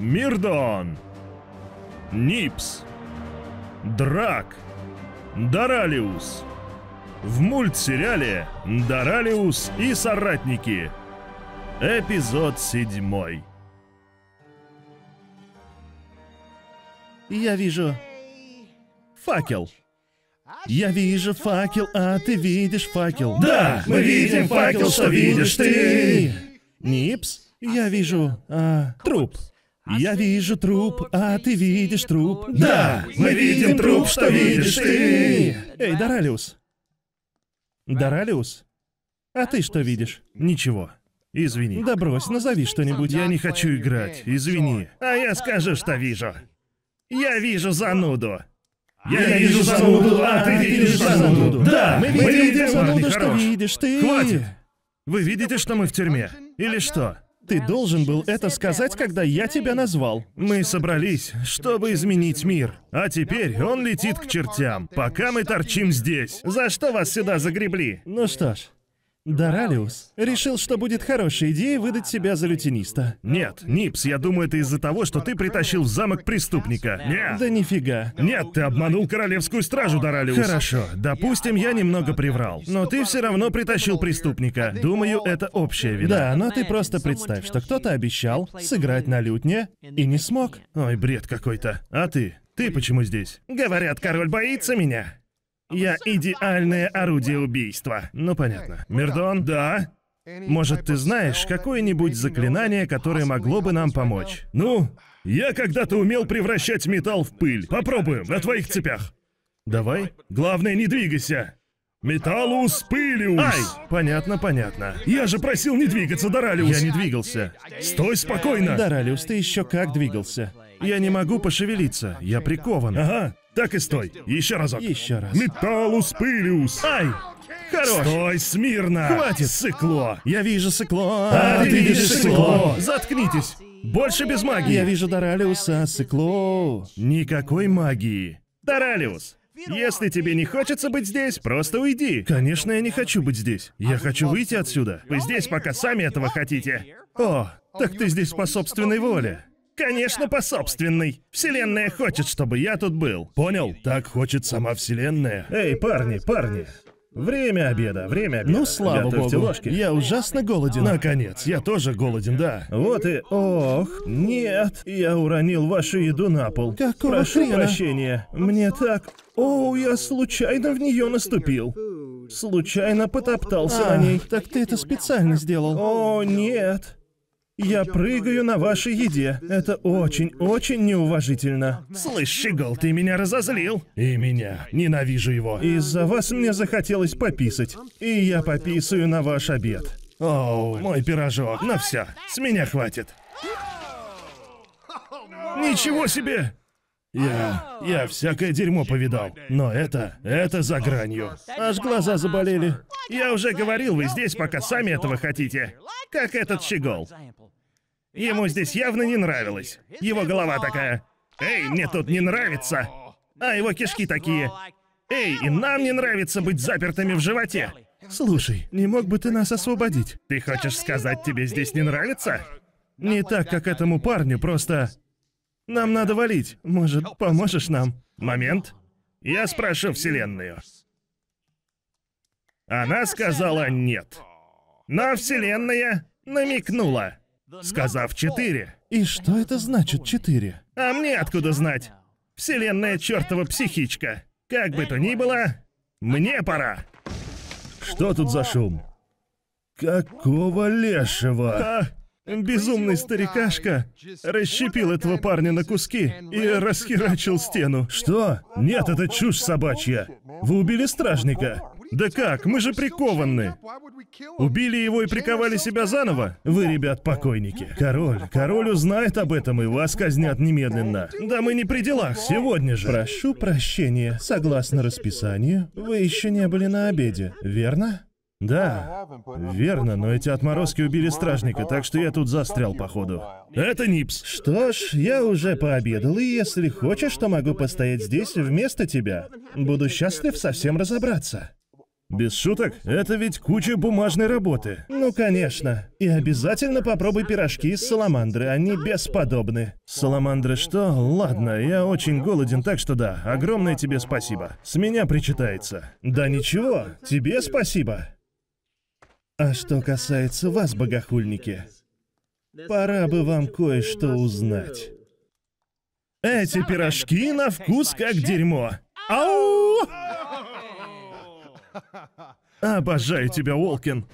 Мирдон, Нипс, Драк, Доралиус. В мультсериале «Доралиус и соратники». Эпизод седьмой. Я вижу факел. Я вижу факел, а ты видишь факел. Да, мы видим факел, что видишь ты. Нипс, я вижу а, труп. А я вижу труп, а ты видишь труп. Да, мы видим труп, что видишь ты. Эй, Доралиус. Доралиус? А ты что видишь? Ничего. Извини. Да брось, назови что-нибудь. Я не хочу играть, извини. А я скажу, что вижу. Я вижу зануду. Я, я вижу зануду, а, а ты видишь зануду. Да, мы видим, видим зануду, что хорош. видишь ты. Хватит. Вы видите, что мы в тюрьме? Или что? Ты должен был это сказать, когда я тебя назвал. Мы собрались, чтобы изменить мир. А теперь он летит к чертям, пока мы торчим здесь. За что вас сюда загребли? Ну что ж, Доралиус решил, что будет хорошей идеей выдать себя за лютениста. Нет, Нипс, я думаю, это из-за того, что ты притащил в замок преступника. Нет. Да нифига. Нет, ты обманул королевскую стражу, Доралиус. Хорошо, допустим, я немного приврал. Но ты все равно притащил преступника. Думаю, это общая вина. Да, но ты просто представь, что кто-то обещал сыграть на лютне и не смог. Ой, бред какой-то. А ты? Ты почему здесь? Говорят, король боится меня. Я идеальное орудие убийства. Ну понятно. Мердон, да? Может, ты знаешь какое-нибудь заклинание, которое могло бы нам помочь? Ну, я когда-то умел превращать металл в пыль. Попробуем, на твоих цепях. Давай. Главное, не двигайся. Металлус пылиус. Ай! Понятно, понятно. Я же просил не двигаться, Доралиус. Я не двигался. Стой спокойно. Доралиус, ты еще как двигался. Я не могу пошевелиться, я прикован. Ага. Так и стой. Еще разок. Еще раз. Металлус пылиус. Ай! Хорош. Стой смирно. Хватит. Сыкло. Я вижу сыкло. А, а ты видишь сыкло. сыкло. Заткнитесь. Больше без магии. Я вижу Доралиуса, сыкло. Никакой магии. Доралиус, если тебе не хочется быть здесь, просто уйди. Конечно, я не хочу быть здесь. Я хочу выйти отсюда. Вы здесь пока сами этого хотите. О, так ты здесь по собственной воле. Конечно, по собственной. Вселенная хочет, чтобы я тут был. Понял? Так хочет сама Вселенная. Эй, парни, парни. Время обеда, время обеда. Ну, слава Готовьте богу. Ложки. Я ужасно голоден. Наконец, я тоже голоден, да. Вот и... Ох, нет, я уронил вашу еду на пол. Какого Прошу хрена? прощения. Мне так... О, я случайно в нее наступил. Случайно потоптался а, на ней. Так ты это специально сделал. О, нет. Я прыгаю на вашей еде. Это очень-очень неуважительно. Слышь, Щегол, ты меня разозлил. И меня. Ненавижу его. Из-за вас мне захотелось пописать. И я пописаю на ваш обед. Оу, мой пирожок. Ну все, с меня хватит. Ничего себе! Я... я всякое дерьмо повидал. Но это... это за гранью. Аж глаза заболели. Я уже говорил, вы здесь, пока сами этого хотите. Как этот щегол. Ему здесь явно не нравилось. Его голова такая. «Эй, мне тут не нравится!» А его кишки такие. «Эй, и нам не нравится быть запертыми в животе!» Слушай, не мог бы ты нас освободить? Ты хочешь сказать, тебе здесь не нравится? Не так, как этому парню, просто... Нам надо валить. Может, поможешь нам? Момент. Я спрошу Вселенную. Она сказала «нет». Но Вселенная намекнула, сказав четыре. И что это значит четыре? А мне откуда знать? Вселенная чертова психичка. Как бы то ни было, мне пора. Что тут за шум? Какого лешего? А, безумный старикашка расщепил этого парня на куски и расхерачил стену. Что? Нет, это чушь собачья. Вы убили стражника. Да как? Мы же прикованы. Убили его и приковали себя заново? Вы, ребят, покойники. Король, король узнает об этом, и вас казнят немедленно. Да мы не при делах, сегодня же. Прошу прощения, согласно расписанию, вы еще не были на обеде, верно? Да, верно, но эти отморозки убили стражника, так что я тут застрял, походу. Это Нипс. Что ж, я уже пообедал, и если хочешь, то могу постоять здесь вместо тебя. Буду счастлив совсем разобраться. Без шуток, это ведь куча бумажной работы. Ну, конечно. И обязательно попробуй пирожки из саламандры, они бесподобны. Саламандры что? Ладно, я очень голоден, так что да, огромное тебе спасибо. С меня причитается. Да ничего, тебе спасибо. А что касается вас, богохульники, пора бы вам кое-что узнать. Эти пирожки на вкус как дерьмо. Ау! Обожаю тебя, Уолкин.